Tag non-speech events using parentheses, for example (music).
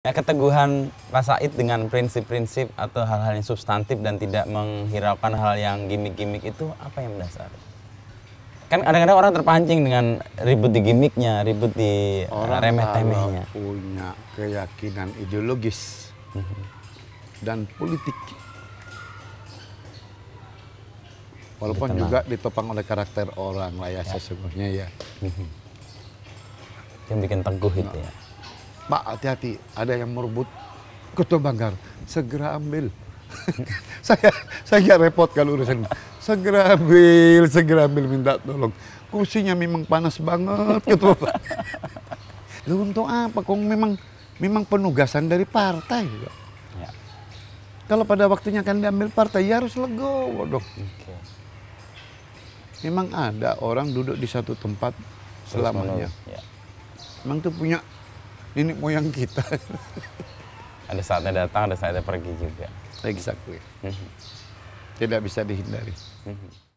Ya, keteguhan Pak Said dengan prinsip-prinsip atau hal-hal yang substantif dan tidak menghiraukan hal yang gimmick-gimmick itu apa yang mendasar? Kan kadang-kadang orang terpancing dengan ribut di gimmicknya, ribut di eh, remeh-temehnya. punya keyakinan ideologis mhm. dan politik. Walaupun juga ditopang oleh karakter orang lah ya, ya. sesungguhnya ya. Mhm. Yang bikin teguh itu nah, ya. Pak hati-hati, ada yang merebut ketua banggar. Segera ambil. (laughs) saya saya gak repot kalau urusan segera ambil segera ambil minta tolong kursinya memang panas banget ketua lu (laughs) untuk apa kok memang memang penugasan dari partai ya. kalau pada waktunya kan diambil partai ya harus legowo dong okay. memang ada orang duduk di satu tempat selamanya ya. memang tuh punya nenek moyang kita. (laughs) ada saatnya datang, ada saatnya pergi juga. Exactly. Mm-hmm. Tidak bisa dihindari. Mm-hmm.